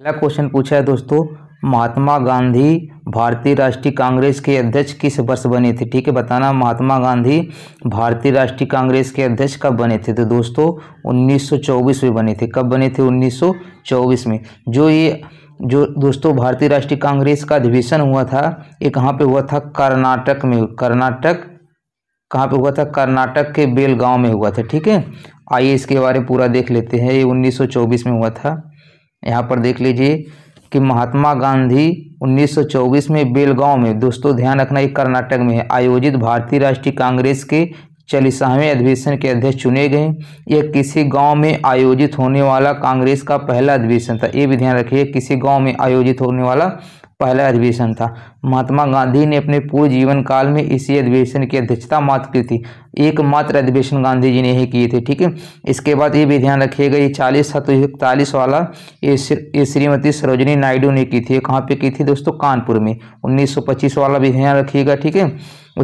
पहला क्वेश्चन पूछा है दोस्तों महात्मा गांधी भारतीय राष्ट्रीय कांग्रेस के अध्यक्ष किस वर्ष बने थे ठीक है बताना महात्मा गांधी भारतीय राष्ट्रीय कांग्रेस के अध्यक्ष कब बने थे तो दोस्तों 1924 में बने थे कब बने थे 1924 में जो ये जो दोस्तों भारतीय राष्ट्रीय कांग्रेस का अधिवेशन हुआ था ये कहाँ पे हुआ था कर्नाटक में कर्नाटक कहाँ पर हुआ था कर्नाटक के बेलगांव में हुआ था ठीक है आइए इसके बारे में पूरा देख लेते हैं ये उन्नीस में हुआ था यहाँ पर देख लीजिए कि महात्मा गांधी 1924 में बेलगांव में दोस्तों ध्यान रखना ये कर्नाटक में है आयोजित भारतीय राष्ट्रीय कांग्रेस के चालीसवें अधिवेशन के अध्यक्ष चुने गए यह किसी गांव में आयोजित होने वाला कांग्रेस का पहला अधिवेशन था ये भी ध्यान रखिए किसी गांव में आयोजित होने वाला पहला अधिवेशन था महात्मा गांधी ने अपने पूरे जीवन काल में इसी अधिवेशन की अध्यक्षता मात्र की थी एकमात्र अधिवेशन गांधी जी ने ही किए थे ठीक है इसके बाद ये भी ध्यान रखिएगा ये चालीस इकतालीस वाला ये श्रीमती सरोजनी नायडू ने की थी कहाँ पे की थी दोस्तों कानपुर में 1925 वाला भी ध्यान रखिएगा ठीक है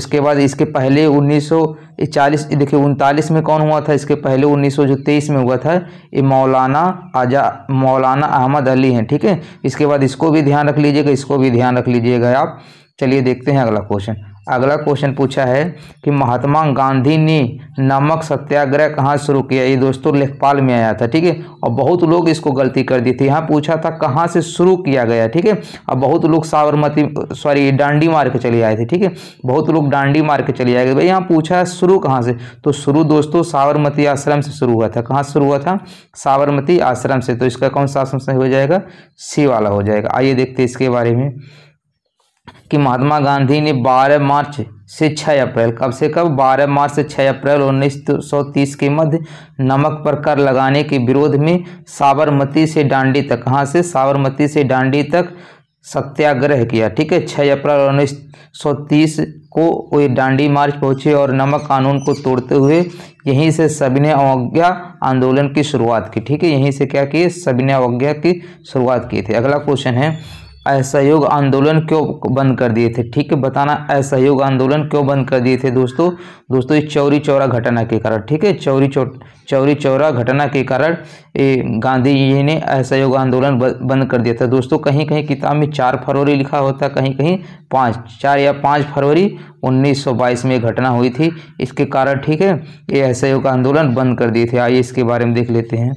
उसके बाद इसके पहले उन्नीस सौ ये चालीस देखिए उनतालीस में कौन हुआ था इसके पहले उन्नीस सौ जो तेईस में हुआ था ये मौलाना आजा मौलाना अहमद अली हैं ठीक है इसके बाद इसको भी ध्यान रख लीजिएगा इसको भी ध्यान रख लीजिएगा आप चलिए देखते हैं अगला क्वेश्चन अगला क्वेश्चन पूछा है कि महात्मा गांधी ने नमक सत्याग्रह कहाँ शुरू किया ये दोस्तों लेखपाल में आया था ठीक है और बहुत लोग इसको गलती कर दी थी यहाँ पूछा था कहाँ से शुरू किया गया ठीक है और बहुत लोग साबरमती सॉरी डांडी मार के चले आए थे ठीक है बहुत लोग डांडी मार के चले आए भाई यहाँ पूछा शुरू कहाँ से तो शुरू दोस्तों साबरमती आश्रम से शुरू हुआ था कहाँ शुरू हुआ था साबरमती आश्रम से तो इसका कौन सा आश्रम हो जाएगा सी वाला हो जाएगा आइए देखते इसके बारे में कि महात्मा गांधी ने 12 मार्च से 6 अप्रैल कब से कब 12 मार्च से 6 अप्रैल 1930 के मध्य नमक पर कर लगाने के विरोध में साबरमती से डांडी तक कहाँ से साबरमती से डांडी तक सत्याग्रह किया ठीक है 6 अप्रैल 1930 को वो डांडी मार्च पहुँचे और नमक कानून को तोड़ते हुए यहीं से सविनय अवज्ञा आंदोलन की शुरुआत की ठीक है यहीं से क्या किए सविनय अवज्ञा की शुरुआत की थी अगला क्वेश्चन है असहयोग आंदोलन क्यों बंद कर दिए थे ठीक है बताना असहयोग आंदोलन क्यों बंद कर दिए थे दोस्तों दोस्तों ये चौरी चौरा घटना के कारण ठीक है चौरी चौ चौरी चौरा घटना के कारण ये गांधी जी ने असहयोग आंदोलन बंद कर दिया था दोस्तों कहीं कहीं किताब में चार फरवरी लिखा होता कहीं कहीं पाँच चार या पाँच फरवरी उन्नीस में घटना हुई थी इसके कारण ठीक है ये असहयोग आंदोलन बंद कर दिए थे आइए इसके बारे में देख लेते हैं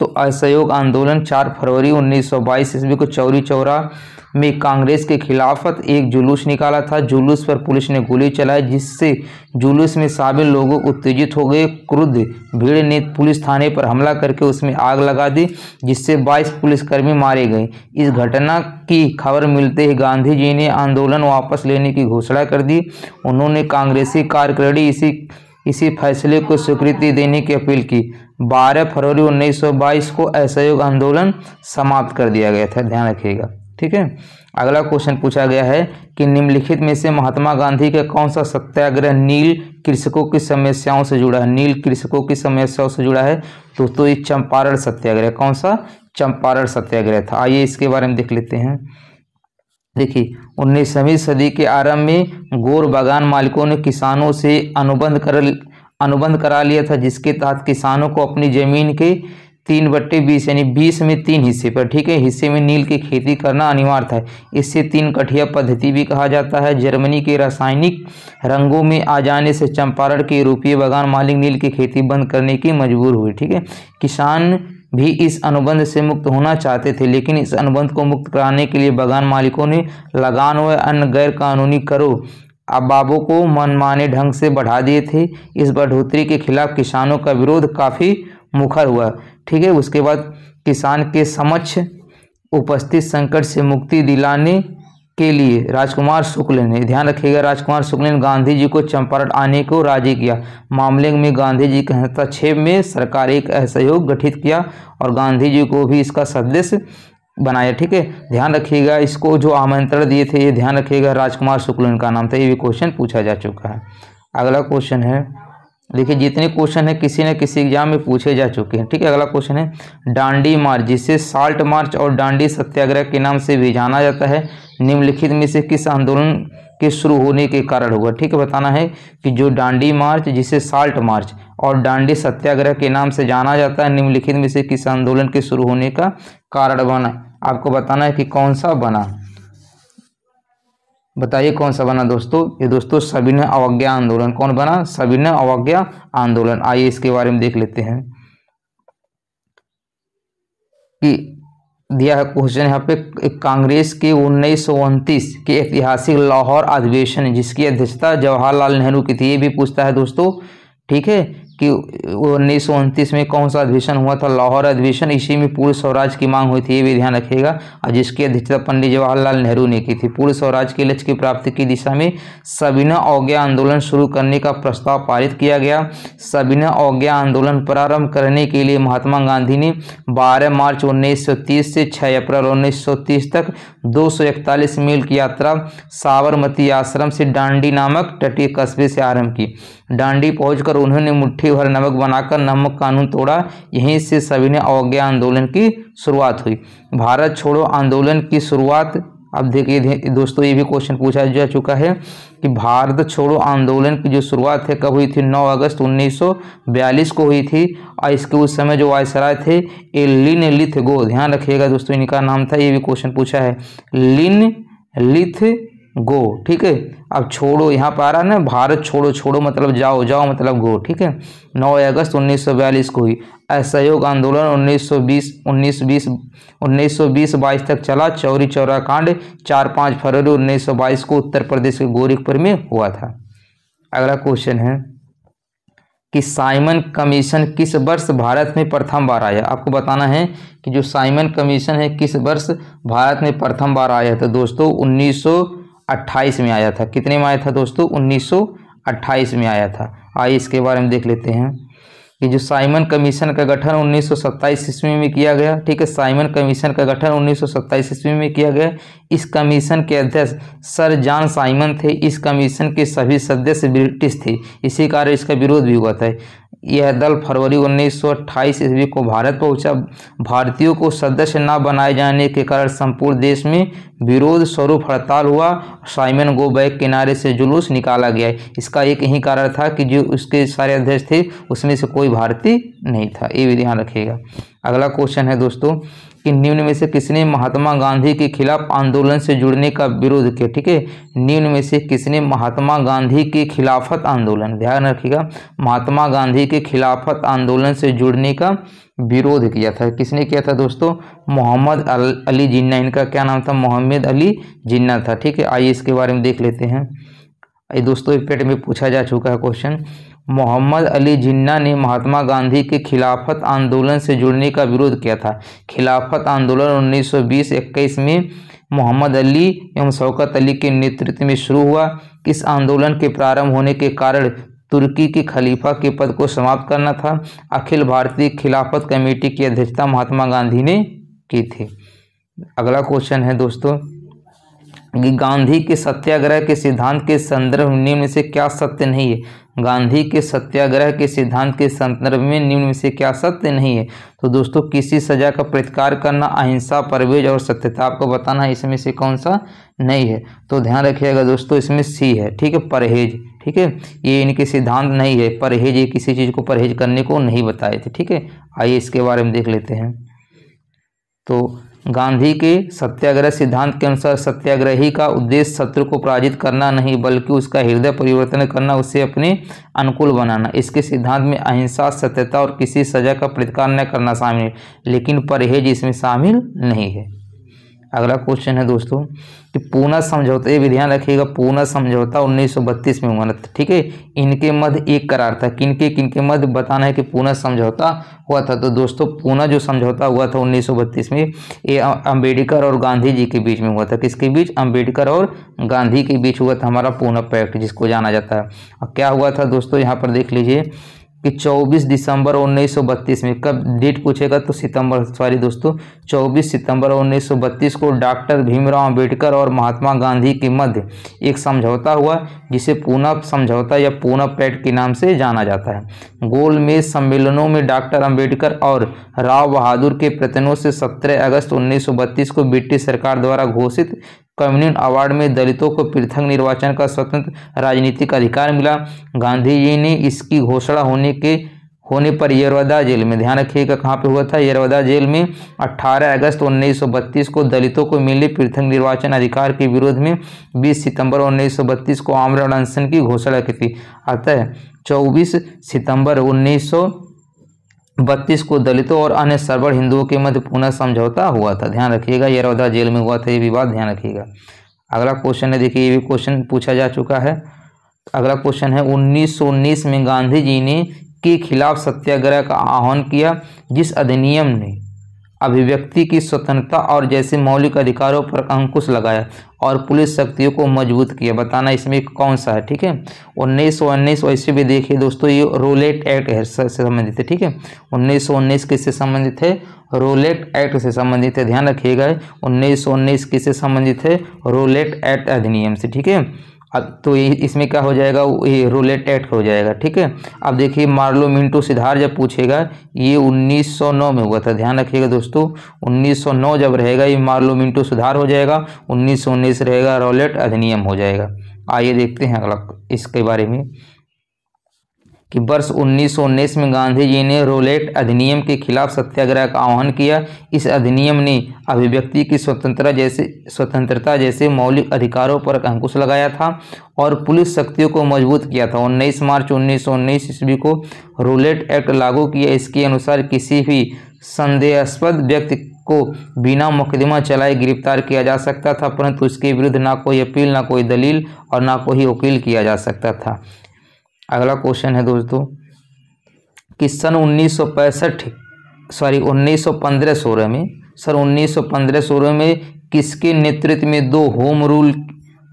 तो असहयोग आंदोलन 4 फरवरी 1922 ईस्वी को चौरी चौरा में कांग्रेस के खिलाफ एक जुलूस निकाला था जुलूस पर पुलिस ने गोली चलाई जिससे जुलूस में शामिल लोगों उत्तेजित हो गए क्रुद्ध भीड़ ने पुलिस थाने पर हमला करके उसमें आग लगा दी जिससे 22 पुलिसकर्मी मारे गए इस घटना की खबर मिलते ही गांधी जी ने आंदोलन वापस लेने की घोषणा कर दी उन्होंने कांग्रेसी कार्यकारिणी इसी इसी फैसले को स्वीकृति देने की अपील की 12 फरवरी 1922 को असहयोग आंदोलन समाप्त कर दिया गया था ध्यान रखिएगा ठीक है अगला क्वेश्चन पूछा गया है कि निम्नलिखित में से महात्मा गांधी का कौन सा सत्याग्रह नील कृषकों की समस्याओं से जुड़ा है नील कृषकों की समस्याओं से जुड़ा है तो तो ये चंपारण सत्याग्रह कौन सा चंपारण सत्याग्रह था आइए इसके बारे में देख लेते हैं देखिए उन्नीसवीं सदी के आरंभ में गोर बागान मालिकों ने किसानों से अनुबंध कर अनुबंध करा लिया था जिसके तहत किसानों को अपनी जमीन के तीन बट्टे बीस यानी बीस में तीन हिस्से पर ठीक है हिस्से में नील की खेती करना अनिवार्य था इससे तीन कठिया पद्धति भी कहा जाता है जर्मनी के रासायनिक रंगों में आ जाने से चंपारण के रूपीय बागान मालिक नील की खेती बंद करने की मजबूर हुई ठीक है किसान भी इस अनुबंध से मुक्त होना चाहते थे लेकिन इस अनुबंध को मुक्त कराने के लिए बागान मालिकों ने लगान व अन्य गैर कानूनी करो अबाबों को मनमाने ढंग से बढ़ा दिए थे इस बढ़ोतरी के खिलाफ किसानों का विरोध काफ़ी मुखर हुआ ठीक है उसके बाद किसान के समक्ष उपस्थित संकट से मुक्ति दिलाने के लिए राजकुमार शुक्ल ने ध्यान रखिएगा राजकुमार शुक्ल ने गांधी जी को चंपारण आने को राजी किया मामले में गांधी जी के हस्तक्षेप में सरकार एक असहयोग गठित किया और गांधी जी को भी इसका सदस्य बनाया ठीक है ध्यान रखिएगा इसको जो आमंत्रण दिए थे ये ध्यान रखिएगा राजकुमार शुक्ल इनका नाम था ये भी क्वेश्चन पूछा जा चुका है अगला क्वेश्चन है देखिए जितने क्वेश्चन है किसी न किसी एग्जाम में पूछे जा चुके हैं ठीक है अगला क्वेश्चन है डांडी मार्च जिसे साल्ट मार्च और डांडी सत्याग्रह के नाम से भी जाना जाता है निम्नलिखित में से किस आंदोलन के शुरू होने के कारण हुआ ठीक है बताना है कि जो डांडी मार्च जिसे साल्ट मार्च और डांडी सत्याग्रह के नाम से जाना जाता है निम्नलिखित में से किस आंदोलन के शुरू होने का कारण बना आपको बताना है कि कौन सा बना बताइए कौन सा बना दोस्तों ये दोस्तों सविनय अवज्ञा आंदोलन कौन बना सविनय अवज्ञा आंदोलन आइए इसके बारे में देख लेते हैं कि दिया है क्वेश्चन यहाँ पे कांग्रेस के उन्नीस के ऐतिहासिक लाहौर अधिवेशन जिसकी अध्यक्षता जवाहरलाल नेहरू की थी ये भी पूछता है दोस्तों ठीक है कि उन्नीस सौ उनतीस में कौन सा अधिवेशन हुआ था लाहौर अधिवेशन इसी में पूर्ण स्वराज की मांग हुई थी ये भी ध्यान रखिएगा और जिसकी अध्यक्षता पंडित जवाहरलाल नेहरू ने की थी पूर्ण स्वराज के लक्ष्य की प्राप्ति की दिशा में सबिना अवज्ञा आंदोलन शुरू करने का प्रस्ताव पारित किया गया सबिना अवज्ञा आंदोलन प्रारंभ करने के लिए महात्मा गांधी ने बारह मार्च उन्नीस से छः अप्रैल उन्नीस तक दो मील की यात्रा साबरमती आश्रम से डांडी नामक तटीय कस्बे से आरंभ की डांडी पहुंचकर उन्होंने मुठ्ठी मुट्ठी भर नमक बनाकर नमक कानून तोड़ा यहीं से सभी ने अवज्ञा आंदोलन की शुरुआत हुई भारत छोड़ो आंदोलन की शुरुआत अब देखिए दोस्तों ये भी क्वेश्चन पूछा जा चुका है कि भारत छोड़ो आंदोलन की जो शुरुआत है कब हुई थी 9 अगस्त 1942 को हुई थी और इसके उस समय जो वायसराय थे ये लिन लिथ गो ध्यान रखिएगा दोस्तों इनका नाम था ये भी क्वेश्चन पूछा है लिन लिथ गो ठीक है अब छोड़ो यहाँ पर आ रहा है ना भारत छोड़ो छोड़ो मतलब जाओ जाओ मतलब गो ठीक है 9 अगस्त 1942 को हुई असहयोग आंदोलन 1920 1920 1920 22 तक चला चौरी चौरा कांड चार पाँच फरवरी 1922 को उत्तर प्रदेश के गोरखपुर में हुआ था अगला क्वेश्चन है कि साइमन कमीशन किस वर्ष भारत में प्रथम बार आया आपको बताना है कि जो साइमन कमीशन है किस वर्ष भारत में प्रथम बार आया तो दोस्तों उन्नीस सौ 1928 में आया था कितने में आया था दोस्तों 1928 में आया था आइए इसके बारे में देख लेते हैं कि जो साइमन कमीशन का गठन उन्नीस सौ ईस्वी में किया गया ठीक है साइमन कमीशन का गठन उन्नीस सौ ईस्वी में किया गया इस कमीशन के अध्यक्ष सर जॉन साइमन थे इस कमीशन के सभी सदस्य ब्रिटिश थे इसी कारण इसका विरोध भी हुआ था यह दल फरवरी 1928 ईस्वी को भारत पहुंचा भारतीयों को सदस्य न बनाए जाने के कारण संपूर्ण देश में विरोध स्वरूप हड़ताल हुआ साइमन गो बैक किनारे से जुलूस निकाला गया इसका एक ही कारण था कि जो उसके सारे अध्यक्ष थे उसमें से कोई भारतीय नहीं था ये भी ध्यान रखिएगा अगला क्वेश्चन है दोस्तों कि निम्न में से किसने महात्मा गांधी के खिलाफ आंदोलन से जुड़ने का विरोध किया ठीक है निम्न में से किसने महात्मा गांधी के खिलाफत आंदोलन ध्यान रखिएगा महात्मा गांधी के खिलाफत आंदोलन से जुड़ने का विरोध किया था किसने किया था दोस्तों मोहम्मद अली जिन्ना इनका क्या नाम था मोहम्मद अली जिन्ना था ठीक है आइए इसके बारे में देख लेते हैं ये दोस्तों पेट में पूछा जा चुका है क्वेश्चन मोहम्मद अली जिन्ना ने महात्मा गांधी के खिलाफत आंदोलन से जुड़ने का विरोध किया था खिलाफत आंदोलन 1920-21 में मोहम्मद अली एवं शौकत अली के नेतृत्व में शुरू हुआ इस आंदोलन के प्रारंभ होने के कारण तुर्की के खलीफा के पद को समाप्त करना था अखिल भारतीय खिलाफत कमेटी की अध्यक्षता महात्मा गांधी ने की थी अगला क्वेश्चन है दोस्तों गांधी के सत्याग्रह के सिद्धांत के संदर्भ निम्न से क्या सत्य नहीं है गांधी के सत्याग्रह के सिद्धांत के संदर्भ में निम्न में से क्या सत्य नहीं है तो दोस्तों किसी सजा का प्रतिकार करना अहिंसा परवेज और सत्यता आपको बताना है इसमें से कौन सा नहीं है तो ध्यान रखिएगा दोस्तों इसमें सी है ठीक है परहेज ठीक है ये इनके सिद्धांत नहीं है परहेज ये किसी चीज़ को परहेज करने को नहीं बताए थे ठीक है आइए इसके बारे में देख लेते हैं तो गांधी के सत्याग्रह सिद्धांत के अनुसार सत्याग्रही का उद्देश्य शत्रु को पराजित करना नहीं बल्कि उसका हृदय परिवर्तन करना उसे अपने अनुकूल बनाना इसके सिद्धांत में अहिंसा सत्यता और किसी सजा का प्रतिकार न करना शामिल लेकिन परहेज इसमें शामिल नहीं है अगला क्वेश्चन है दोस्तों कि पूना समझौता ये भी ध्यान रखिएगा पूना समझौता 1932 में हुआ था तो ठीक है इनके मध्य एक करार था किनके किनके मध्य बताना है कि पूना समझौता हुआ था तो दोस्तों पूना जो समझौता हुआ था 1932 में ये अंबेडकर और गांधी जी के बीच में हुआ था किसके बीच अंबेडकर और गांधी के बीच हुआ था हमारा पूना पैक्ट जिसको जाना जाता है और क्या हुआ था दोस्तों यहाँ पर देख लीजिए कि 24 दिसंबर 1932 में कब डेट पूछेगा तो सितंबर सॉरी दोस्तों 24 सितंबर 1932 को डॉक्टर भीमराव अंबेडकर और महात्मा गांधी के मध्य एक समझौता हुआ जिसे पूना समझौता या पूना पैट के नाम से जाना जाता है गोलमेज सम्मेलनों में डॉक्टर अंबेडकर और राव बहादुर के प्रतनों से 17 अगस्त 1932 को ब्रिटिश सरकार द्वारा घोषित कम्युनियन अवार्ड में दलितों को पृथक निर्वाचन का स्वतंत्र राजनीतिक अधिकार मिला गांधी जी ने इसकी घोषणा होने के होने पर येरवदा जेल में ध्यान रखिएगा कहाँ पे हुआ था येरवदा जेल में 18 अगस्त 1932 को दलितों को मिले पृथक निर्वाचन अधिकार के विरोध में 20 सितंबर 1932 को आमरण अनशन की घोषणा की थी अतः 24 सितंबर उन्नीस बत्तीस को दलितों और अन्य सर्वण हिंदुओं के मध्य पुनः समझौता हुआ था ध्यान रखिएगा ये रौदा जेल में हुआ था ये भी बात ध्यान रखिएगा अगला क्वेश्चन है देखिए ये भी क्वेश्चन पूछा जा चुका है अगला क्वेश्चन है 1919 में गांधी जी ने के खिलाफ सत्याग्रह का आह्वान किया जिस अधिनियम ने अभिव्यक्ति की स्वतंत्रता और जैसे मौलिक अधिकारों पर अंकुश लगाया और पुलिस शक्तियों को मजबूत किया बताना इसमें कौन सा है ठीक है उन्नीस सौ उन्नीस वैसे भी देखिए दोस्तों ये रोलेट एक्ट है से संबंधित है ठीक है उन्नीस सौ उन्नीस किससे संबंधित है रोलेट एक्ट से संबंधित है ध्यान रखिएगा उन्नीस सौ उन्नीस किससे संबंधित है रोलेट एक्ट अधिनियम से ठीक है अब तो इसमें क्या हो जाएगा ये रोलेट एक्ट हो जाएगा ठीक है अब देखिए मार्लो मिंटो सिद्धार जब पूछेगा ये 1909 में हुआ था ध्यान रखिएगा दोस्तों 1909 जब रहेगा ये मार्लो मिंटो सुधार हो जाएगा उन्नीस रहेगा रोलेट अधिनियम हो जाएगा आइए देखते हैं अगला इसके बारे में कि वर्ष उन्नीस में गांधी जी ने रोलेट अधिनियम के खिलाफ सत्याग्रह का आह्वान किया इस अधिनियम ने अभिव्यक्ति की स्वतंत्रता जैसे स्वतंत्रता जैसे मौलिक अधिकारों पर अंकुश लगाया था और पुलिस शक्तियों को मजबूत किया था उन्नीस मार्च उन्नीस ईस्वी को रोलेट एक्ट लागू किया इसके अनुसार किसी भी संदेहास्पद व्यक्ति को बिना मुकदमा चलाए गिरफ्तार किया जा सकता था परंतु उसके विरुद्ध ना कोई अपील ना कोई दलील और ना कोई वकील किया जा सकता था अगला क्वेश्चन है दोस्तों कि सन उन्नीस सॉरी 1915 सोलह में सर 1915 सोलह में किसके नेतृत्व में दो home rule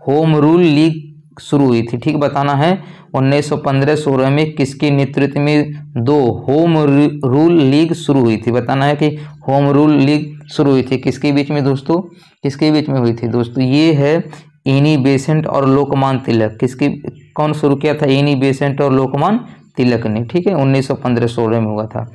home rule league शुरू हुई थी ठीक बताना है 1915 सोलह में किसके नेतृत्व में दो होम रूल लीग शुरू हुई थी बताना है कि होम रूल लीग शुरू हुई थी किसके बीच में दोस्तों किसके बीच में हुई थी दोस्तों ये है इनी बेसेंट और लोकमान तिलक किसके कौन शुरू किया था एनी बेसेंट और लोकमान तिलक ने ठीक है उन्नीस सौ पंद्रह सोलह में हुआ था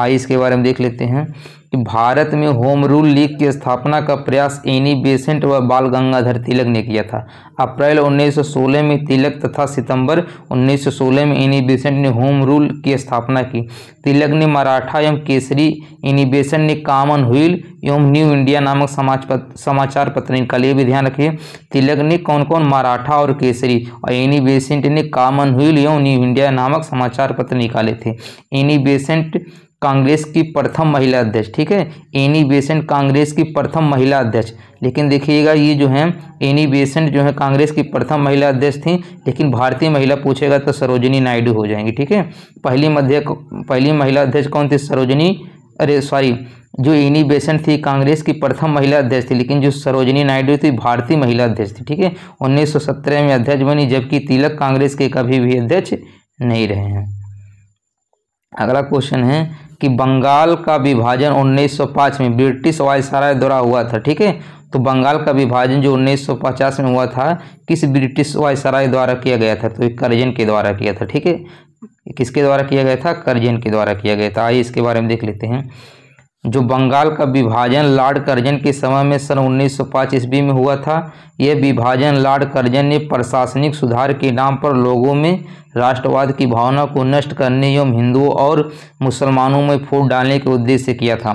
आइए इसके बारे में देख लेते हैं कि भारत में होम रूल लीग की स्थापना का प्रयास एनी बेसेंट व बाल गंगाधर तिलक ने किया था अप्रैल 1916 में तिलक तथा सितंबर 1916 में एनी बेसेंट ने होम रूल की स्थापना की तिलक ने मराठा एवं केसरी एनी बेसेंट ने कामन व्हील एवं न्यू इंडिया नामक समाज पत, समाचार पत्र निकालिए भी ध्यान रखिए तिलक ने कौन कौन मराठा और केसरी और एनी बेसेंट ने कामन व्हील एवं न्यू इंडिया नामक समाचार पत्र निकाले थे एनी बेसेंट कांग्रेस की प्रथम महिला अध्यक्ष ठीक है एनी बेसेंट कांग्रेस की प्रथम महिला अध्यक्ष लेकिन देखिएगा ये जो है एनी बेसेंट जो है कांग्रेस की प्रथम महिला अध्यक्ष थी लेकिन भारतीय महिला पूछेगा तो सरोजिनी नायडू हो जाएंगी ठीक है पहली मध्य पहली महिला अध्यक्ष कौन थी सरोजनी अरे सॉरी जो एनी बेसेंट थी कांग्रेस की प्रथम महिला अध्यक्ष थी लेकिन जो सरोजनी नायडू थी भारतीय महिला अध्यक्ष थी ठीक है उन्नीस में अध्यक्ष बनी जबकि तिलक कांग्रेस के कभी भी अध्यक्ष नहीं रहे हैं अगला क्वेश्चन है कि बंगाल का विभाजन 1905 में ब्रिटिश वायसराय द्वारा हुआ था ठीक है तो बंगाल का विभाजन जो 1950 में हुआ था किस ब्रिटिश वायसराय द्वारा किया गया था तो करजन के द्वारा किया था ठीक है किसके द्वारा किया गया था करजन के द्वारा किया गया था आइए इसके बारे में देख लेते हैं जो बंगाल का विभाजन लॉर्ड कर्जन के समय में सन 1905 ईस्वी में हुआ था यह विभाजन लॉर्ड कर्जन ने प्रशासनिक सुधार के नाम पर लोगों में राष्ट्रवाद की भावना को नष्ट करने एवं हिंदुओं और मुसलमानों में फूट डालने के उद्देश्य से किया था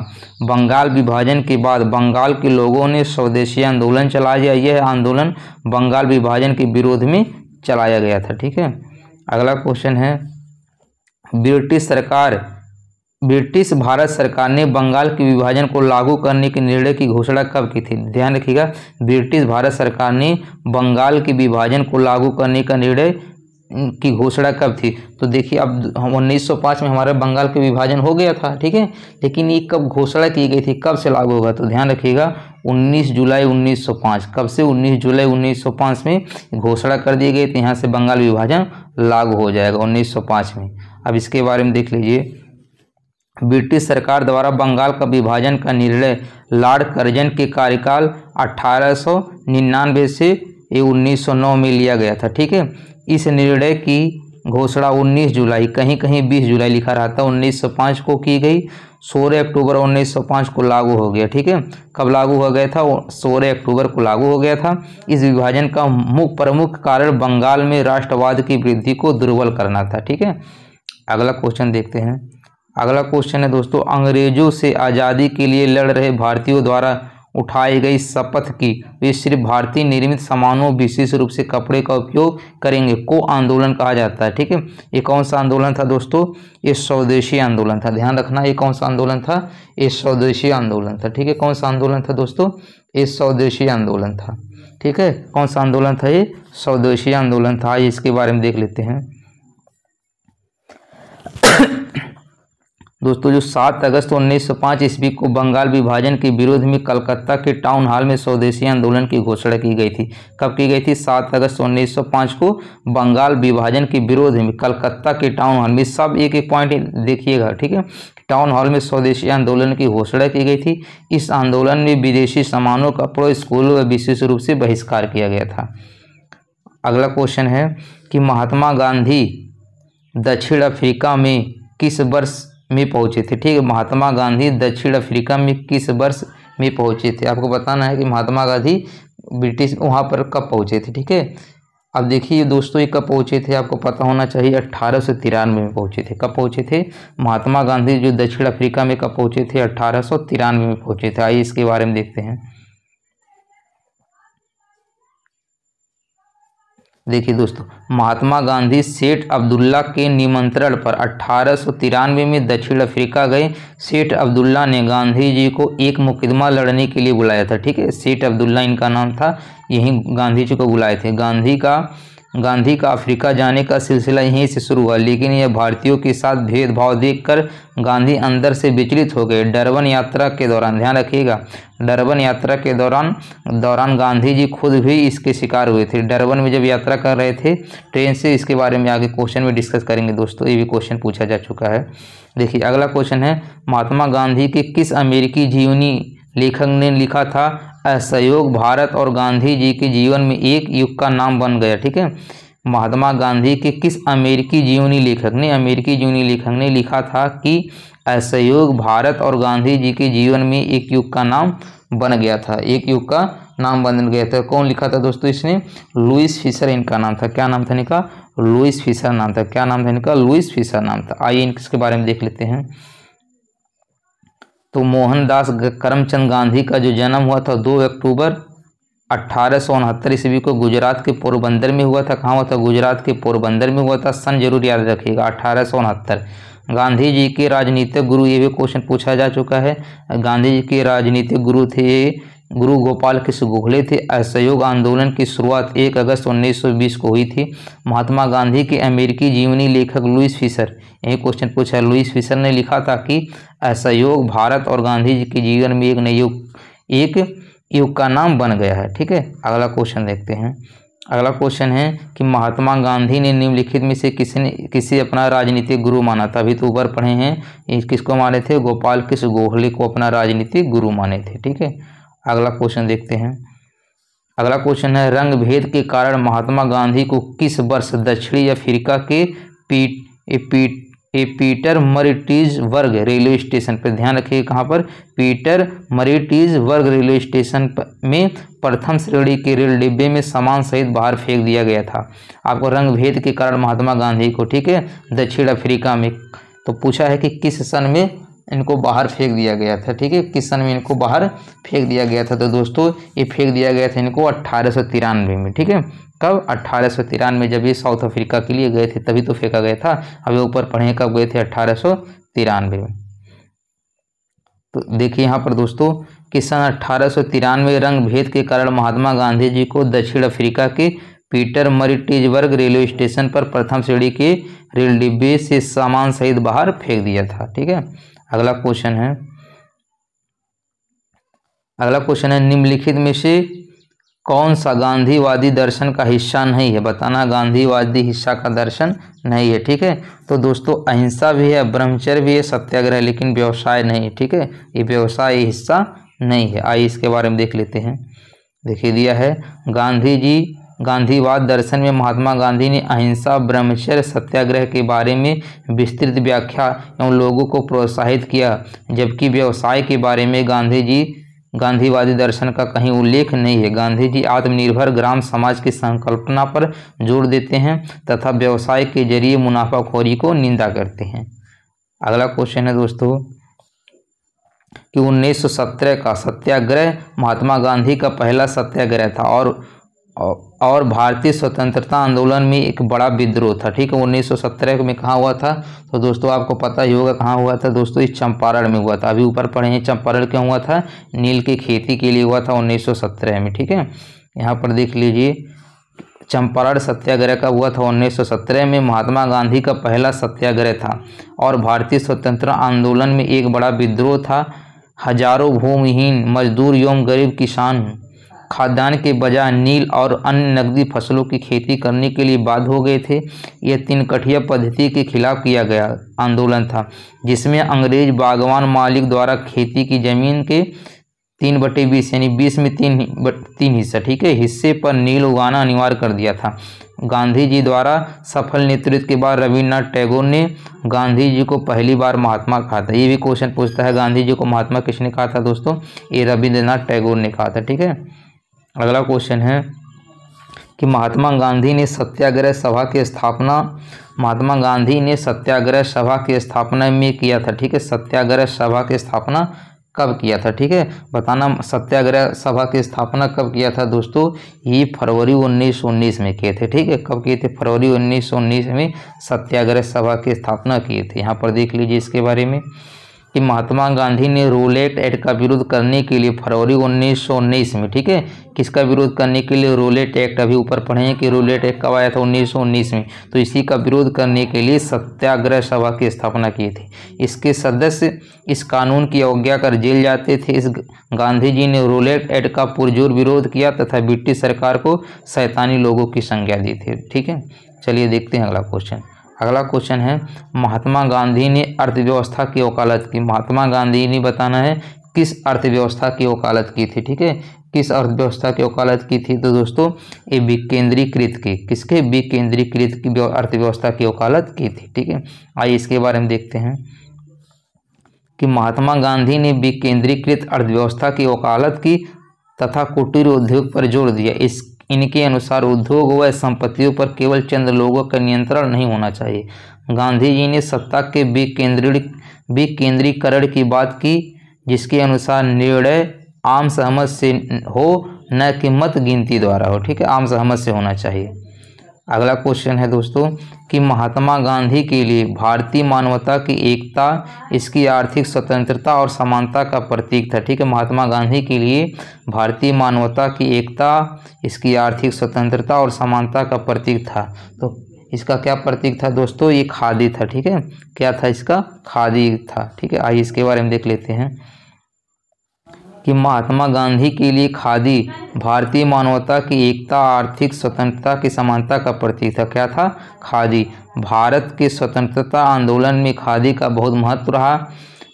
बंगाल विभाजन के बाद बंगाल के लोगों ने स्वदेशी आंदोलन चलाया यह आंदोलन बंगाल विभाजन के विरोध में चलाया गया था ठीक है अगला क्वेश्चन है ब्रिटिश सरकार ब्रिटिश भारत सरकार ने बंगाल के विभाजन को लागू करने के निर्णय की घोषणा कब की थी ध्यान रखिएगा ब्रिटिश भारत सरकार ने बंगाल के विभाजन को लागू करने का निर्णय की घोषणा कब थी तो देखिए अब हम 1905 में हमारा बंगाल के विभाजन हो गया था ठीक है लेकिन ये कब घोषणा की गई थी कब से लागू होगा तो ध्यान रखिएगा 19 जुलाई 1905 कब से 19 जुलाई 1905 में घोषणा कर दी गई तो यहाँ से बंगाल विभाजन लागू हो जाएगा 1905 में अब इसके बारे में देख लीजिए ब्रिटिश सरकार द्वारा बंगाल का विभाजन का निर्णय लॉर्ड कर्जन के कार्यकाल 1899 से 1909 में लिया गया था ठीक है इस निर्णय की घोषणा 19 जुलाई कहीं कहीं 20 जुलाई लिखा रहा था 1905 को की गई 16 अक्टूबर 1905 को लागू हो गया ठीक है कब लागू हो गया था 16 अक्टूबर को लागू हो गया था इस विभाजन का मुख्य प्रमुख कारण बंगाल में राष्ट्रवाद की वृद्धि को दुर्बल करना था ठीक है अगला क्वेश्चन देखते हैं अगला क्वेश्चन है दोस्तों अंग्रेजों से आज़ादी के लिए लड़ रहे भारतीयों द्वारा उठाई गई शपथ की वे सिर्फ भारतीय निर्मित सामानों विशेष रूप से कपड़े का उपयोग करेंगे को आंदोलन कहा जाता है ठीक है ये कौन सा आंदोलन था दोस्तों ये स्वदेशी आंदोलन था ध्यान रखना ये कौन सा आंदोलन था ये स्वदेशी आंदोलन था ठीक है कौन सा आंदोलन था दोस्तों ये स्वदेशी आंदोलन था ठीक है कौन सा आंदोलन था ये स्वदेशी आंदोलन था इसके बारे में देख लेते हैं दोस्तों जो 7 अगस्त 1905 ईस्वी को बंगाल विभाजन के विरोध में कलकत्ता के टाउन हॉल में स्वदेशी आंदोलन की घोषणा की गई थी कब की गई थी 7 अगस्त 1905 को बंगाल विभाजन के विरोध में कलकत्ता के टाउन हॉल में सब एक एक पॉइंट देखिएगा ठीक है टाउन हॉल में स्वदेशी आंदोलन की घोषणा की गई थी इस आंदोलन में विदेशी सामानों का प्रो स्कूलों विशेष रूप से बहिष्कार किया गया था अगला क्वेश्चन है कि महात्मा गांधी दक्षिण अफ्रीका में किस वर्ष में पहुँचे थे ठीक है महात्मा गांधी दक्षिण अफ्रीका में किस वर्ष में पहुँचे थे आपको बताना है कि महात्मा गांधी ब्रिटिश वहाँ पर कब पहुँचे थे ठीक है अब देखिए दोस्तों ये कब पहुँचे थे आपको पता होना चाहिए अट्ठारह सौ तिरानवे में पहुँचे थे कब पहुँचे थे महात्मा गांधी जो दक्षिण अफ्रीका में कब पहुँचे थे अट्ठारह सौ तिरानवे में पहुँचे थे आइए इसके बारे में देखते हैं देखिए दोस्तों महात्मा गांधी सेठ अब्दुल्ला के निमंत्रण पर अट्ठारह में दक्षिण अफ्रीका गए सेठ अब्दुल्ला ने गांधी जी को एक मुकदमा लड़ने के लिए बुलाया था ठीक है सेठ अब्दुल्ला इनका नाम था यहीं गांधी जी को बुलाए थे गांधी का गांधी का अफ्रीका जाने का सिलसिला यहीं से शुरू हुआ लेकिन यह भारतीयों के साथ भेदभाव देखकर गांधी अंदर से विचलित हो गए डरबन यात्रा के दौरान ध्यान रखिएगा डरबन यात्रा के दौरान दौरान गांधी जी खुद भी इसके शिकार हुए थे डरबन में जब यात्रा कर रहे थे ट्रेन से इसके बारे में आगे क्वेश्चन में डिस्कस करेंगे दोस्तों ये भी क्वेश्चन पूछा जा चुका है देखिए अगला क्वेश्चन है महात्मा गांधी के किस अमेरिकी जीवनी लेखक ने लिखा था असहयोग भारत और गांधी जी के जीवन में एक युग का नाम बन गया ठीक है महात्मा गांधी के किस अमेरिकी जीवनी लेखक ने अमेरिकी जीवनी लेखक ने लिखा था कि असहयोग भारत और गांधी जी के जीवन में एक युग का नाम बन गया था एक युग का नाम बन गया था कौन लिखा था दोस्तों इसने लुइस फिशर इनका नाम था क्या नाम था इनका लुइस फिशर नाम था क्या नाम था इनका लुइस फिशर नाम था आइए इनके बारे में देख लेते हैं तो मोहनदास करमचंद गांधी का जो जन्म हुआ था दो अक्टूबर अट्ठारह सौ उनहत्तर ईस्वी को गुजरात के पोरबंदर में हुआ था कहाँ हुआ था गुजरात के पोरबंदर में हुआ था सन जरूर याद रखिएगा अट्ठारह सौ उनहत्तर गांधी जी के राजनीतिक गुरु ये भी क्वेश्चन पूछा जा चुका है गांधी जी के राजनीतिक गुरु थे गुरु गोपाल कृष्ण गोखले थे असहयोग आंदोलन की शुरुआत 1 अगस्त 1920 को हुई थी महात्मा गांधी के अमेरिकी जीवनी लेखक लुइस फिशर यही क्वेश्चन पूछा लुइस फिशर ने लिखा था कि असहयोग भारत और गांधी जी के जीवन में एक नए युग एक युग का नाम बन गया है ठीक है अगला क्वेश्चन देखते हैं अगला क्वेश्चन है कि महात्मा गांधी ने निम्नलिखित में से किसने किसे अपना राजनीतिक गुरु माना था अभी तो ऊपर पढ़े हैं किसको माने थे गोपाल किस गोखले को अपना राजनीतिक गुरु माने थे ठीक है अगला क्वेश्चन देखते हैं अगला क्वेश्चन है रंग भेद के कारण महात्मा गांधी को किस वर्ष दक्षिणी अफ्रीका के पीट ए पीट ए पीटर मरिटीज वर्ग रेलवे स्टेशन पर ध्यान रखिए कहाँ पर पीटर मरिटीज वर्ग रेलवे स्टेशन में प्रथम श्रेणी के रेल डिब्बे में सामान सहित बाहर फेंक दिया गया था आपको रंग भेद के कारण महात्मा गांधी को ठीक है दक्षिण अफ्रीका में तो पूछा है कि किस सन में इनको बाहर फेंक दिया गया था ठीक है किस सन में इनको बाहर फेंक दिया गया था तो दोस्तों ये फेंक दिया गया था इनको अट्ठारह में ठीक है कब अट्ठारह में जब ये साउथ अफ्रीका के लिए गए थे तभी तो फेंका गया था अभी ऊपर पढ़े कब गए थे अट्ठारह में तो देखिए यहाँ पर दोस्तों कि सन अट्ठारह रंग भेद के कारण महात्मा गांधी जी को दक्षिण अफ्रीका के पीटर मरिटीजबर्ग रेलवे स्टेशन पर प्रथम श्रेणी के रेल डिब्बे से सामान सहित बाहर फेंक दिया था ठीक है अगला क्वेश्चन है अगला क्वेश्चन है निम्नलिखित में से कौन सा गांधीवादी दर्शन का हिस्सा नहीं है बताना गांधीवादी हिस्सा का दर्शन नहीं है ठीक है तो दोस्तों अहिंसा भी है ब्रह्मचर्य भी है सत्याग्रह लेकिन व्यवसाय नहीं है ठीक है ये व्यवसाय हिस्सा नहीं है आइए इसके बारे में देख लेते हैं देखिए दिया है गांधी जी गांधीवाद दर्शन में महात्मा गांधी ने अहिंसा ब्रह्मचर्य सत्याग्रह के बारे में विस्तृत व्याख्या एवं लोगों को प्रोत्साहित किया जबकि व्यवसाय के बारे में गांधी जी गांधीवादी दर्शन का कहीं उल्लेख नहीं है गांधी जी आत्मनिर्भर ग्राम समाज की संकल्पना पर जोर देते हैं तथा व्यवसाय के जरिए मुनाफाखोरी को निंदा करते हैं अगला क्वेश्चन है दोस्तों कि 1917 का सत्याग्रह महात्मा गांधी का पहला सत्याग्रह था और और भारतीय स्वतंत्रता आंदोलन में एक बड़ा विद्रोह था ठीक है उन्नीस सौ सत्रह में कहाँ हुआ था तो दोस्तों आपको पता ही होगा कहाँ हुआ था दोस्तों इस चंपारण में हुआ था अभी ऊपर पढ़े हैं चंपारण क्यों हुआ था नील की खेती के लिए हुआ था उन्नीस सौ सत्रह में ठीक है यहाँ पर देख लीजिए चंपारण सत्याग्रह का हुआ था 1917 में महात्मा गांधी का पहला सत्याग्रह था और भारतीय स्वतंत्रता आंदोलन में एक बड़ा विद्रोह था हजारों भूमिहीन मजदूर एवं गरीब किसान खाद्यान्न के बजाय नील और अन्य नकदी फसलों की खेती करने के लिए बाध्य हो गए थे यह तीन कठिया पद्धति के खिलाफ किया गया आंदोलन था जिसमें अंग्रेज बागवान मालिक द्वारा खेती की जमीन के तीन बटे बीस यानी बीस में तीन तीन हिस्सा ठीक है हिस्से पर नील उगाना अनिवार्य कर दिया था गांधी जी द्वारा सफल नेतृत्व के बाद रविन्द्रनाथ टैगोर ने गांधी जी को पहली बार महात्मा कहा था ये भी क्वेश्चन पूछता है गांधी जी को महात्मा किसने कहा था दोस्तों ये रविन्द्रनाथ टैगोर ने कहा था ठीक है अगला क्वेश्चन है कि महात्मा गांधी ने सत्याग्रह सभा की स्थापना महात्मा गांधी ने सत्याग्रह सभा की स्थापना में किया था ठीक है सत्याग्रह सभा की स्थापना कब किया था ठीक है बताना सत्याग्रह सभा की स्थापना कब किया था दोस्तों ये फरवरी 1919 में किए थे ठीक है कब किए थे फरवरी 1919 में सत्याग्रह सभा की स्थापना किए थे यहाँ पर देख लीजिए इसके बारे में कि महात्मा गांधी ने रूल एक्ट एक्ट का विरोध करने के लिए फरवरी उन्नीस सौ उन्नीस में ठीक है किसका विरोध करने के लिए रोलेट एक्ट अभी ऊपर पढ़े हैं कि रोलेट एक्ट कब आया था उन्नीस सौ उन्नीस में तो इसी का विरोध करने के लिए सत्याग्रह सभा की स्थापना की थी इसके सदस्य इस कानून की अवज्ञा कर जेल जाते थे इस गांधी जी ने रोलेट एक्ट का पुरजोर विरोध किया तथा ब्रिटिश सरकार को सैतानी लोगों की संज्ञा दी थी ठीक है चलिए देखते हैं अगला क्वेश्चन अगला क्वेश्चन है महात्मा गांधी ने अर्थव्यवस्था की वकालत की महात्मा गांधी ने बताना है किस अर्थव्यवस्था की वकालत की थी ठीक है किस अर्थव्यवस्था की वकालत की थी तो दोस्तों ये विकेंद्रीकृत की किसके विकेंद्रीकृत की अर्थव्यवस्था की वकालत की थी ठीक है आइए इसके बारे में देखते हैं कि महात्मा गांधी ने विकेंद्रीकृत अर्थव्यवस्था की वकालत की तथा कुटीर उद्योग पर जोर दिया इस इनके अनुसार उद्योग व संपत्तियों पर केवल चंद लोगों का नियंत्रण नहीं होना चाहिए गांधी जी ने सत्ता के विकेंद्रीय विकेंद्रीकरण की बात की जिसके अनुसार निर्णय आम सहमत से हो न कि मत गिनती द्वारा हो ठीक है आम सहमत से होना चाहिए अगला क्वेश्चन है दोस्तों कि महात्मा गांधी के लिए भारतीय मानवता की एकता इसकी आर्थिक स्वतंत्रता और समानता का प्रतीक था ठीक है महात्मा गांधी के लिए भारतीय मानवता की एकता इसकी आर्थिक स्वतंत्रता और समानता का प्रतीक था तो इसका क्या प्रतीक था दोस्तों ये खादी था ठीक है क्या था इसका खादी था ठीक है आइए इसके बारे में देख लेते हैं कि महात्मा गांधी के लिए खादी भारतीय मानवता की एकता आर्थिक स्वतंत्रता की समानता का प्रतीक था क्या था खादी भारत के स्वतंत्रता आंदोलन में खादी का बहुत महत्व रहा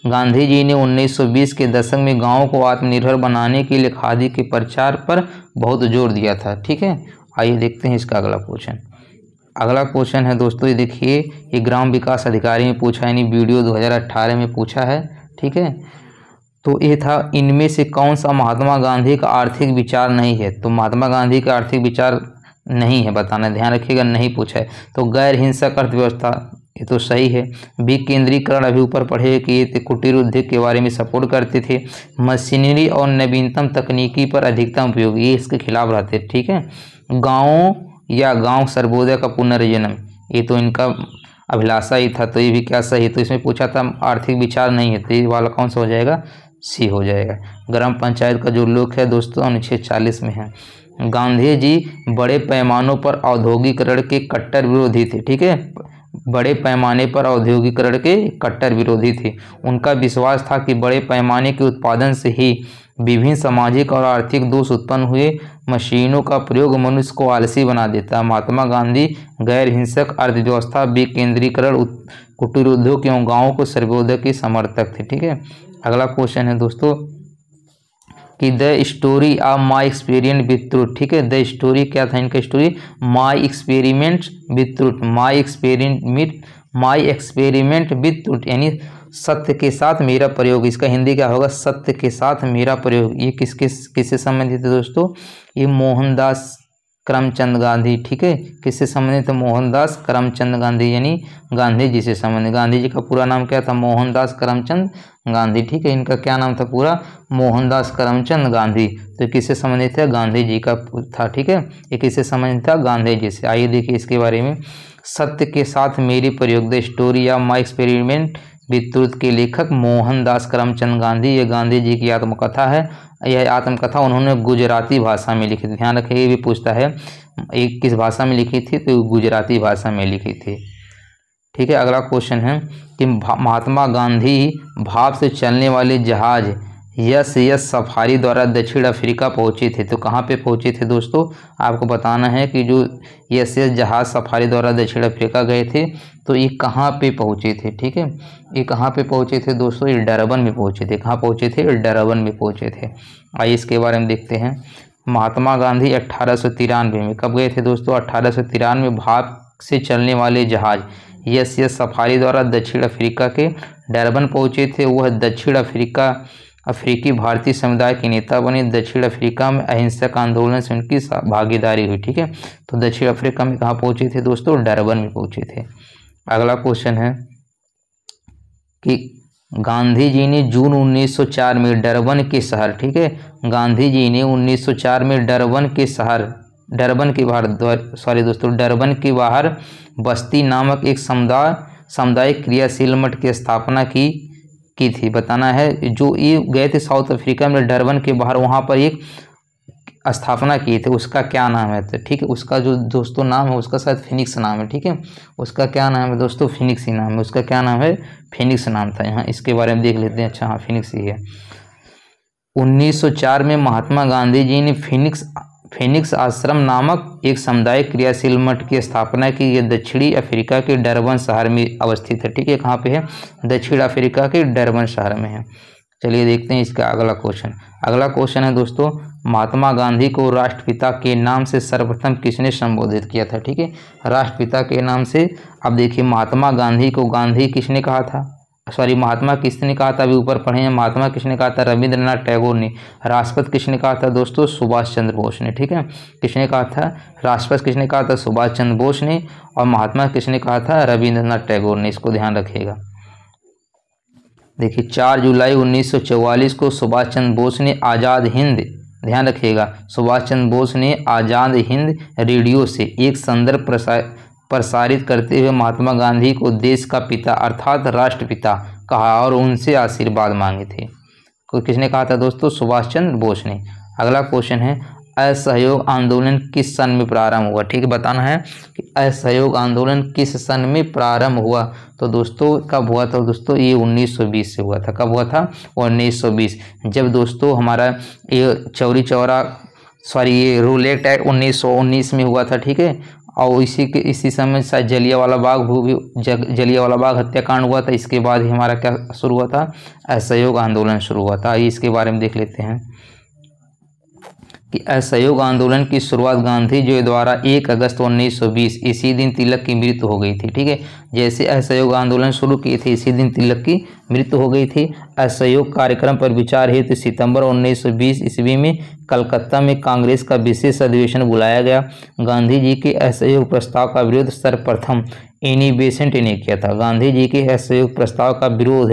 गांधी जी ने 1920 के दशक में गाँव को आत्मनिर्भर बनाने के लिए खादी के प्रचार पर बहुत जोर दिया था ठीक है आइए देखते हैं इसका अगला क्वेश्चन अगला क्वेश्चन है दोस्तों ये देखिए ये ग्राम विकास अधिकारी में पूछा यानी वीडियो 2018 में पूछा है ठीक है तो ये था इनमें से कौन सा महात्मा गांधी का आर्थिक विचार नहीं है तो महात्मा गांधी का आर्थिक विचार नहीं है बताना ध्यान रखिएगा नहीं पूछा है तो गैर हिंसक अर्थव्यवस्था ये तो सही है विकेंद्रीकरण अभी ऊपर पढ़े कि ये कुटीर उद्योग के बारे में सपोर्ट करते थे मशीनरी और नवीनतम तकनीकी पर अधिकतम उपयोग ये इसके खिलाफ रहते ठीक है गाँव या गाँव सर्वोदय का पुनर्जन्म ये तो इनका अभिलाषा ही था तो ये भी क्या सही तो इसमें पूछा था आर्थिक विचार नहीं है तो ये वाला कौन सा हो जाएगा सी हो जाएगा ग्राम पंचायत का जो लोक है दोस्तों अनुच्छेद चालीस में है गांधी जी बड़े पैमानों पर औद्योगिकरण के कट्टर विरोधी थे ठीक है बड़े पैमाने पर औद्योगिकरण के कट्टर विरोधी थे उनका विश्वास था कि बड़े पैमाने के उत्पादन से ही विभिन्न सामाजिक और आर्थिक दोष उत्पन्न हुए मशीनों का प्रयोग मनुष्य को आलसी बना देता महात्मा गांधी गैर हिंसक अर्थव्यवस्था विकेंद्रीकरण कुटीर उद्योग एवं गाँव को सर्वोदय के समर्थक थे ठीक है अगला क्वेश्चन है दोस्तों कि the story of my experiment with truth ठीक है द स्टोरी क्या था इनका story my experiment with truth my experiment my experiment with truth यानी सत्य के साथ मेरा प्रयोग इसका हिंदी क्या होगा सत्य के साथ मेरा प्रयोग ये किस किस किससे संबंधित है दोस्तों ये मोहनदास करमचंद गांधी ठीक है किससे संबंधित है मोहनदास करमचंद गांधी यानी गांधी जी से संबंधित गांधी जी का पूरा नाम क्या था मोहनदास करमचंद गांधी ठीक है इनका क्या नाम था पूरा मोहनदास करमचंद गांधी तो किससे संबंधित है गांधी जी का था ठीक है ये किससे संबंधित था गांधी जी से आइए देखिए इसके बारे में सत्य के साथ मेरी प्रयोग द स्टोरी या माई एक्सपेरिमेंट विद्युत के लेखक मोहनदास करमचंद गांधी ये गांधी जी की आत्मकथा है यह आत्मकथा उन्होंने गुजराती भाषा में लिखी थी ध्यान रखिए ये भी पूछता है एक किस भाषा में लिखी थी तो गुजराती भाषा में लिखी थी ठीक है अगला क्वेश्चन है कि महात्मा गांधी भाप से चलने वाले जहाज यस यस सफारी द्वारा दक्षिण अफ्रीका पहुंचे थे तो कहाँ पे पहुंचे थे दोस्तों आपको बताना है कि जो यस यस जहाज सफारी द्वारा दक्षिण अफ्रीका गए थे तो ये कहाँ पे पहुंचे थे ठीक है ये कहाँ पे पहुंचे थे दोस्तों ये डरबन में पहुंचे थे कहाँ पहुंचे थे डरबन में पहुंचे थे आइए इसके बारे में देखते हैं महात्मा गांधी अट्ठारह में कब गए थे दोस्तों अट्ठारह भाप से चलने वाले जहाज़ यस यस सफारी द्वारा दक्षिण अफ्रीका के डरबन पहुंचे थे वह दक्षिण अफ्रीका अफ्रीकी भारतीय समुदाय के नेता बने दक्षिण अफ्रीका में अहिंसक आंदोलन से उनकी भागीदारी हुई ठीक है तो दक्षिण अफ्रीका में कहाँ पहुंचे थे दोस्तों डरबन में पहुंचे थे अगला क्वेश्चन है कि गांधी जी ने जून 1904 में डरबन के शहर ठीक है गांधी जी ने 1904 में डरबन के शहर डरबन के बाहर सॉरी दोस्तों डरबन के बाहर बस्ती नामक एक समुदाय सामुदायिक क्रियाशील मठ की स्थापना की की थी बताना है जो ये गए थे साउथ अफ्रीका में डरबन के बाहर वहाँ पर एक स्थापना की थी उसका क्या नाम है तो ठीक है उसका जो दोस्तों नाम है उसका शायद फिनिक्स नाम है ठीक है उसका क्या नाम है दोस्तों फिनिक्स ही नाम है उसका क्या नाम है फिनिक्स नाम था यहाँ इसके बारे में देख लेते हैं अच्छा हाँ फिनिक्स ही है 1904 में महात्मा गांधी जी ने फिनिक्स फिनिक्स आश्रम नामक एक सामुदायिक क्रियाशील मठ की स्थापना की ये दक्षिणी अफ्रीका के डरबन शहर में अवस्थित है ठीक है कहाँ पे है दक्षिण अफ्रीका के डरबन शहर में है चलिए देखते हैं इसका अगला क्वेश्चन अगला क्वेश्चन है दोस्तों महात्मा गांधी को राष्ट्रपिता के नाम से सर्वप्रथम किसने संबोधित किया था ठीक है राष्ट्रपिता के नाम से अब देखिए महात्मा गांधी को गांधी किसने कहा था सॉरी महात्मा किसने कहा था अभी ऊपर पढ़े हैं महात्मा किसने कहा था रविंद्रनाथ टैगोर ने राष्ट्रपति किसने कहा था दोस्तों सुभाष चंद्र बोस ने ठीक है किसने कहा था राष्ट्रपति किसने कहा था सुभाष चंद्र बोस ने और महात्मा किसने कहा था रविंद्रनाथ टैगोर ने इसको ध्यान रखिएगा देखिए चार जुलाई उन्नीस को सुभाष चंद्र बोस ने आज़ाद हिंद ध्यान रखिएगा सुभाष चंद्र बोस ने आज़ाद हिंद रेडियो से एक संदर्भ प्रसार प्रसारित करते हुए महात्मा गांधी को देश का पिता अर्थात राष्ट्रपिता कहा और उनसे आशीर्वाद मांगे थे किसने कहा था दोस्तों सुभाष चंद्र बोस ने अगला क्वेश्चन है असहयोग आंदोलन किस सन में प्रारंभ हुआ ठीक है बताना है कि असहयोग आंदोलन किस सन में प्रारंभ हुआ तो दोस्तों कब हुआ था दोस्तों ये 1920 से हुआ था कब हुआ था 1920 जब दोस्तों हमारा ये चौरी चौरा सॉरी ये रूल एक्ट एक्ट उन्नीस में हुआ था ठीक है और इसी के इसी समय शायद जलिया वाला बाग भी जलिया वाला बाग हत्याकांड हुआ था इसके बाद ही हमारा क्या शुरू हुआ था असहयोग आंदोलन शुरू हुआ था इसके बारे में देख लेते हैं कि असहयोग आंदोलन की शुरुआत गांधी जी द्वारा 1 अगस्त 1920 इसी दिन तिलक की मृत्यु हो गई थी ठीक है जैसे असहयोग आंदोलन शुरू किए थे इसी दिन तिलक की मृत्यु हो गई थी असहयोग कार्यक्रम पर विचार हेतु सितंबर 1920 ईस्वी में कलकत्ता में कांग्रेस का विशेष अधिवेशन बुलाया गया गांधी जी के असहयोग प्रस्ताव का विरोध सर्वप्रथम एनी बेसेंट ने किया था गांधी जी के असहयोग प्रस्ताव का विरोध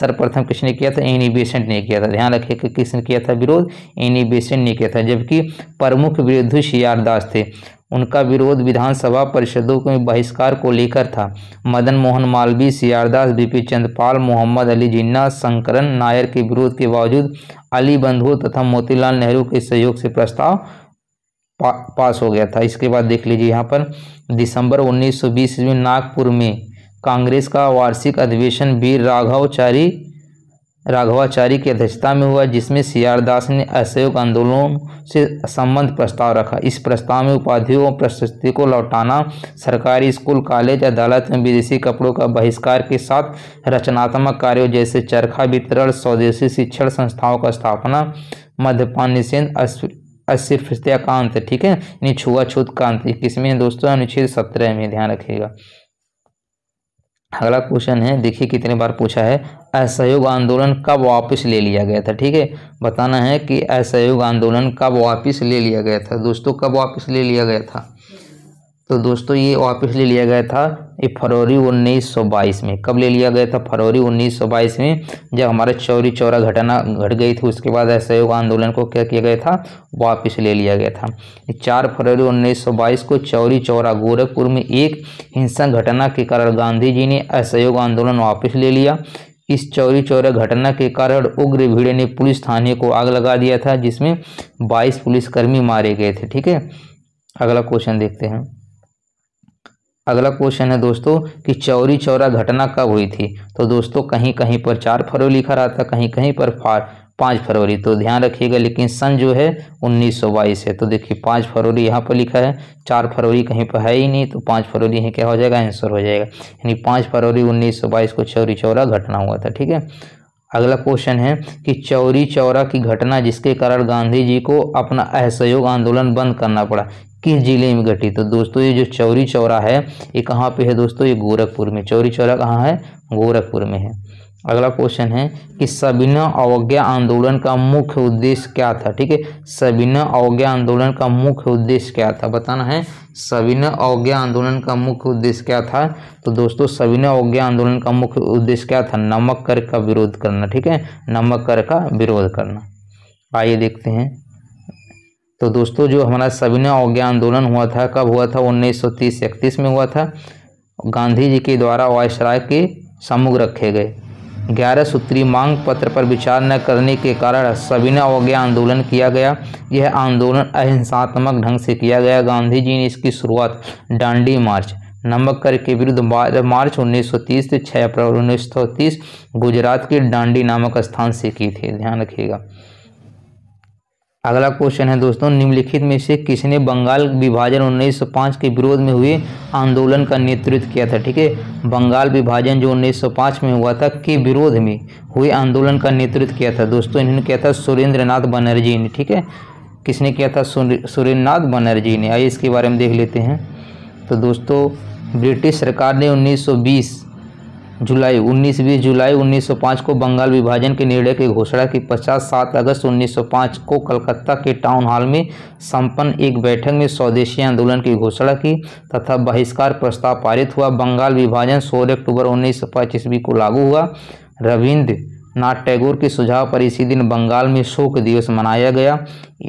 सर्वप्रथम किसने किया था एनी बेसेंट ने किया था ध्यान रखिए कि किसने किया था विरोध एनी बेसेंट ने किया था जबकि प्रमुख विरोधी सी दास थे उनका विरोध विधानसभा परिषदों के बहिष्कार को लेकर था मदन मोहन मालवीय सियारदास बीपी चंद्रपाल मोहम्मद अली जिन्ना शंकरन नायर के विरोध के बावजूद अली बंधु तथा मोतीलाल नेहरू के सहयोग से प्रस्ताव पा, पास हो गया था इसके बाद देख लीजिए यहाँ पर दिसंबर 1920 में नागपुर में कांग्रेस का वार्षिक अधिवेशन वीर राघवचारी राघवाचारी की अध्यक्षता में हुआ जिसमें आर दास ने असहयोग आंदोलन से संबंध प्रस्ताव रखा इस प्रस्ताव में उपाधियों और प्रशस्ति को लौटाना सरकारी स्कूल कॉलेज अदालत में विदेशी कपड़ों का बहिष्कार के साथ रचनात्मक कार्यों जैसे चरखा वितरण स्वदेशी शिक्षण संस्थाओं का स्थापना मध्यपान निषेध अस्थिरता ठीक है यानी छुआछूत कांत किसमें दोस्तों अनुच्छेद सत्रह में ध्यान रखिएगा अगला क्वेश्चन है देखिए कितने बार पूछा है असहयोग आंदोलन कब वापस ले लिया गया था ठीक है बताना है कि असहयोग आंदोलन कब वापस ले लिया गया था दोस्तों कब वापस ले लिया गया था तो दोस्तों ये वापिस ले लिया गया था ये फरवरी 1922 में कब ले लिया गया था फरवरी 1922 में जब हमारे चौरी चौरा घटना घट गई थी उसके बाद असहयोग आंदोलन को क्या किया गया था वापस ले लिया गया था चार फरवरी 1922 को चौरी चौरा गोरखपुर में एक हिंसक घटना के कारण गांधी जी ने असहयोग आंदोलन वापस ले लिया इस चौरी चौरा घटना के कारण उग्र भीड़ ने पुलिस थाने को आग लगा दिया था जिसमें बाईस पुलिसकर्मी मारे गए थे ठीक है अगला क्वेश्चन देखते हैं अगला क्वेश्चन है दोस्तों कि चौरी चौरा घटना कब हुई थी तो दोस्तों कहीं कहीं पर चार फरवरी लिखा रहा था कहीं कहीं पर पाँच फरवरी तो ध्यान रखिएगा लेकिन सन जो है उन्नीस सौ बाईस है तो देखिए पाँच फरवरी यहाँ पर लिखा है चार फरवरी कहीं पर है ही नहीं तो पाँच फरवरी यहीं क्या हो जाएगा आंसर हो जाएगा यानी पाँच फरवरी उन्नीस सौ बाईस को चौरी चौरा घटना हुआ था ठीक है अगला क्वेश्चन है कि चौरी चौरा की घटना जिसके कारण गांधी जी को अपना असहयोग आंदोलन बंद करना पड़ा किस जिले में घटी तो दोस्तों ये जो चौरी चौरा है ये कहाँ पे है दोस्तों ये गोरखपुर में चौरी चौरा कहाँ है गोरखपुर में है अगला क्वेश्चन है कि सबिना अवज्ञा आंदोलन का मुख्य उद्देश्य क्या था ठीक है सबिना अवज्ञा आंदोलन का मुख्य उद्देश्य क्या था बताना है सबिना अवज्ञा आंदोलन का मुख्य उद्देश्य क्या था तो दोस्तों सबिना अवज्ञा आंदोलन का मुख्य उद्देश्य क्या था नमक कर का विरोध करना ठीक है नमक कर का विरोध करना आइए देखते हैं तो दोस्तों जो हमारा सविनय अवज्ञा आंदोलन हुआ था कब हुआ था 1930 सौ इकतीस में हुआ था गांधी जी के द्वारा वायसराय के सम्मुख रखे गए ग्यारह सूत्री मांग पत्र पर विचार न करने के कारण सविनय अवज्ञा आंदोलन किया गया यह आंदोलन अहिंसात्मक ढंग से किया गया गांधी जी ने इसकी शुरुआत डांडी मार्च नमक कर के विरुद्ध मार्च 1930 से 6 अप्रैल 1930 गुजरात के डांडी नामक स्थान से की थी ध्यान रखिएगा अगला क्वेश्चन है दोस्तों निम्नलिखित में से किसने बंगाल विभाजन 1905 के विरोध में हुए आंदोलन का नेतृत्व किया था ठीक है बंगाल विभाजन जो 1905 में हुआ था के विरोध में हुए आंदोलन का नेतृत्व किया था दोस्तों इन्होंने किया था सुरेंद्र नाथ बनर्जी ने ठीक है किसने किया था सुरेंद्र नाथ बनर्जी ने आइए इसके बारे में देख लेते हैं तो दोस्तों ब्रिटिश सरकार ने उन्नीस जुलाई 19 बीस जुलाई 1905 को बंगाल विभाजन के निर्णय की घोषणा की पश्चात सात अगस्त 1905 को कलकत्ता के टाउन हॉल में संपन्न एक बैठक में स्वदेशी आंदोलन की घोषणा की तथा बहिष्कार प्रस्ताव पारित हुआ बंगाल विभाजन 16 अक्टूबर उन्नीस सौ ईस्वी को लागू हुआ रविन्द्र नाथ टैगोर के सुझाव पर इसी दिन बंगाल में शोक दिवस मनाया गया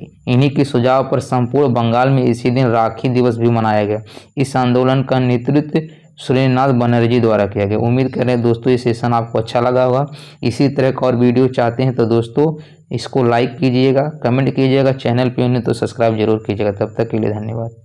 इन्हीं के सुझाव पर संपूर्ण बंगाल में इसी दिन राखी दिवस भी मनाया गया इस आंदोलन का नेतृत्व सुरेंद्रनाथ बनर्जी द्वारा किया गया उम्मीद कर रहे हैं दोस्तों ये सेशन आपको अच्छा लगा होगा इसी तरह का और वीडियो चाहते हैं तो दोस्तों इसको लाइक कीजिएगा कमेंट कीजिएगा चैनल पे उन्हें तो सब्सक्राइब जरूर कीजिएगा तब तक के लिए धन्यवाद